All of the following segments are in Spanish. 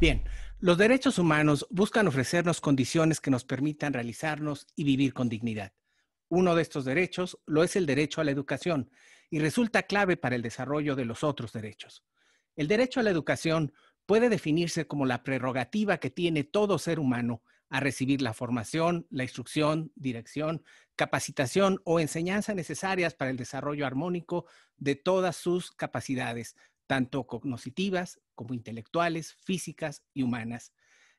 Bien, los derechos humanos buscan ofrecernos condiciones que nos permitan realizarnos y vivir con dignidad. Uno de estos derechos lo es el derecho a la educación y resulta clave para el desarrollo de los otros derechos. El derecho a la educación puede definirse como la prerrogativa que tiene todo ser humano a recibir la formación, la instrucción, dirección, capacitación o enseñanza necesarias para el desarrollo armónico de todas sus capacidades, tanto cognitivas como intelectuales, físicas y humanas.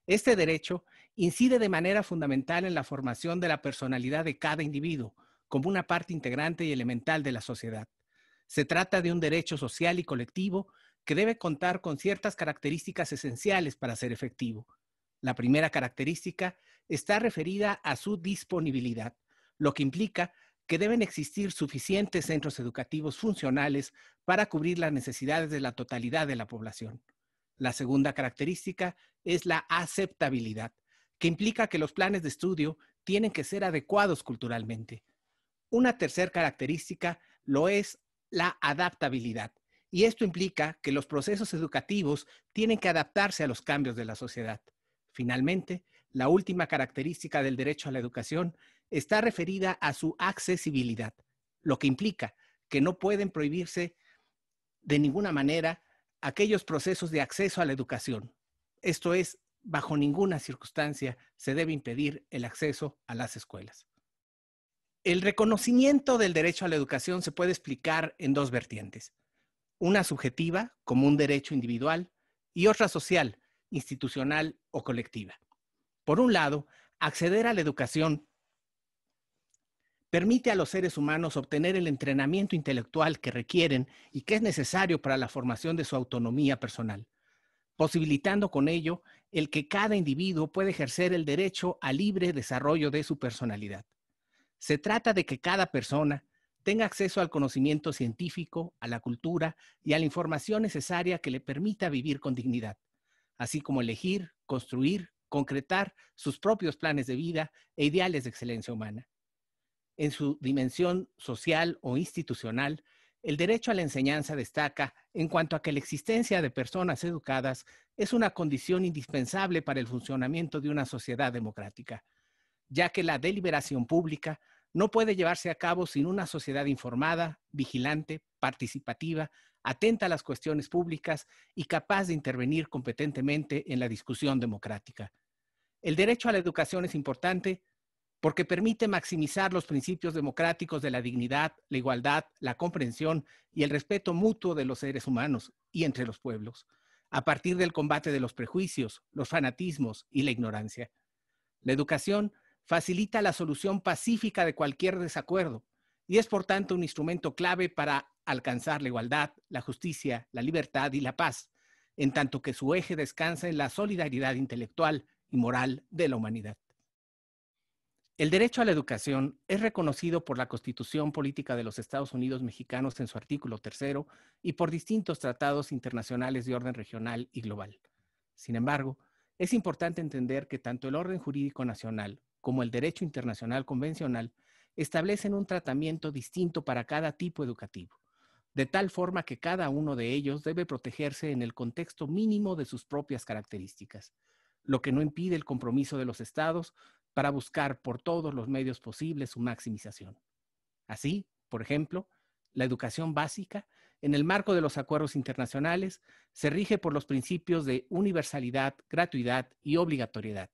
Este derecho incide de manera fundamental en la formación de la personalidad de cada individuo como una parte integrante y elemental de la sociedad. Se trata de un derecho social y colectivo que debe contar con ciertas características esenciales para ser efectivo. La primera característica está referida a su disponibilidad, lo que implica que deben existir suficientes centros educativos funcionales para cubrir las necesidades de la totalidad de la población. La segunda característica es la aceptabilidad, que implica que los planes de estudio tienen que ser adecuados culturalmente. Una tercera característica lo es la adaptabilidad, y esto implica que los procesos educativos tienen que adaptarse a los cambios de la sociedad. Finalmente, la última característica del derecho a la educación está referida a su accesibilidad, lo que implica que no pueden prohibirse de ninguna manera aquellos procesos de acceso a la educación. Esto es, bajo ninguna circunstancia se debe impedir el acceso a las escuelas. El reconocimiento del derecho a la educación se puede explicar en dos vertientes una subjetiva como un derecho individual y otra social, institucional o colectiva. Por un lado, acceder a la educación permite a los seres humanos obtener el entrenamiento intelectual que requieren y que es necesario para la formación de su autonomía personal, posibilitando con ello el que cada individuo puede ejercer el derecho a libre desarrollo de su personalidad. Se trata de que cada persona, tenga acceso al conocimiento científico, a la cultura y a la información necesaria que le permita vivir con dignidad, así como elegir, construir, concretar sus propios planes de vida e ideales de excelencia humana. En su dimensión social o institucional, el derecho a la enseñanza destaca en cuanto a que la existencia de personas educadas es una condición indispensable para el funcionamiento de una sociedad democrática, ya que la deliberación pública no puede llevarse a cabo sin una sociedad informada, vigilante, participativa, atenta a las cuestiones públicas y capaz de intervenir competentemente en la discusión democrática. El derecho a la educación es importante porque permite maximizar los principios democráticos de la dignidad, la igualdad, la comprensión y el respeto mutuo de los seres humanos y entre los pueblos, a partir del combate de los prejuicios, los fanatismos y la ignorancia. La educación facilita la solución pacífica de cualquier desacuerdo y es por tanto un instrumento clave para alcanzar la igualdad, la justicia, la libertad y la paz, en tanto que su eje descansa en la solidaridad intelectual y moral de la humanidad. El derecho a la educación es reconocido por la Constitución Política de los Estados Unidos Mexicanos en su artículo tercero y por distintos tratados internacionales de orden regional y global. Sin embargo, es importante entender que tanto el orden jurídico nacional como el derecho internacional convencional, establecen un tratamiento distinto para cada tipo educativo, de tal forma que cada uno de ellos debe protegerse en el contexto mínimo de sus propias características, lo que no impide el compromiso de los estados para buscar por todos los medios posibles su maximización. Así, por ejemplo, la educación básica, en el marco de los acuerdos internacionales, se rige por los principios de universalidad, gratuidad y obligatoriedad,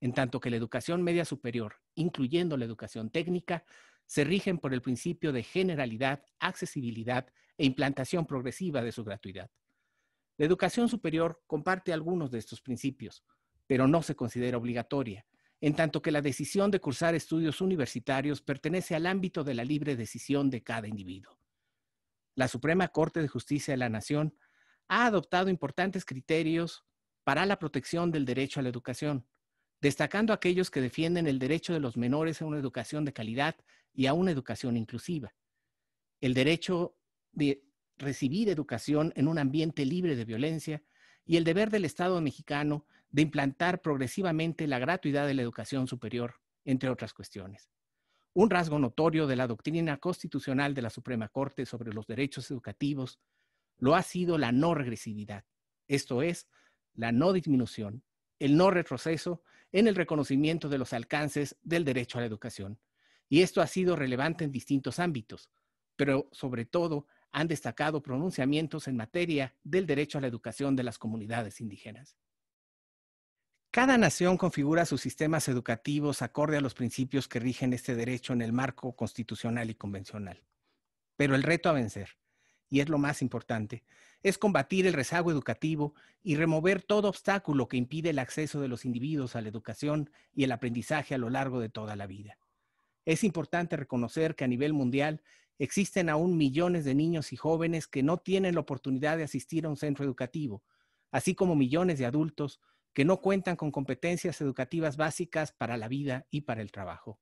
en tanto que la educación media superior, incluyendo la educación técnica, se rigen por el principio de generalidad, accesibilidad e implantación progresiva de su gratuidad. La educación superior comparte algunos de estos principios, pero no se considera obligatoria, en tanto que la decisión de cursar estudios universitarios pertenece al ámbito de la libre decisión de cada individuo. La Suprema Corte de Justicia de la Nación ha adoptado importantes criterios para la protección del derecho a la educación, destacando aquellos que defienden el derecho de los menores a una educación de calidad y a una educación inclusiva, el derecho de recibir educación en un ambiente libre de violencia y el deber del Estado mexicano de implantar progresivamente la gratuidad de la educación superior, entre otras cuestiones. Un rasgo notorio de la doctrina constitucional de la Suprema Corte sobre los derechos educativos lo ha sido la no regresividad, esto es, la no disminución el no retroceso en el reconocimiento de los alcances del derecho a la educación. Y esto ha sido relevante en distintos ámbitos, pero sobre todo han destacado pronunciamientos en materia del derecho a la educación de las comunidades indígenas. Cada nación configura sus sistemas educativos acorde a los principios que rigen este derecho en el marco constitucional y convencional. Pero el reto a vencer y es lo más importante, es combatir el rezago educativo y remover todo obstáculo que impide el acceso de los individuos a la educación y el aprendizaje a lo largo de toda la vida. Es importante reconocer que a nivel mundial existen aún millones de niños y jóvenes que no tienen la oportunidad de asistir a un centro educativo, así como millones de adultos que no cuentan con competencias educativas básicas para la vida y para el trabajo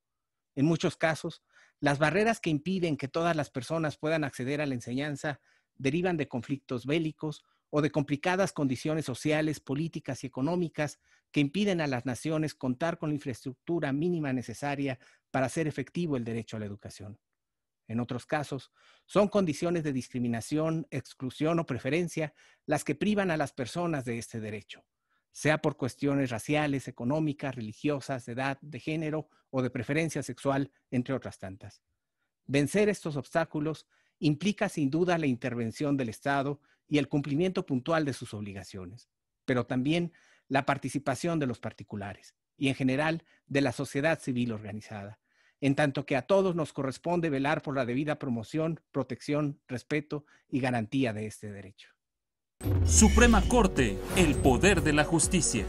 en muchos casos, las barreras que impiden que todas las personas puedan acceder a la enseñanza derivan de conflictos bélicos o de complicadas condiciones sociales, políticas y económicas que impiden a las naciones contar con la infraestructura mínima necesaria para hacer efectivo el derecho a la educación. En otros casos, son condiciones de discriminación, exclusión o preferencia las que privan a las personas de este derecho sea por cuestiones raciales, económicas, religiosas, de edad, de género o de preferencia sexual, entre otras tantas. Vencer estos obstáculos implica sin duda la intervención del Estado y el cumplimiento puntual de sus obligaciones, pero también la participación de los particulares y en general de la sociedad civil organizada, en tanto que a todos nos corresponde velar por la debida promoción, protección, respeto y garantía de este derecho. Suprema Corte, el poder de la justicia.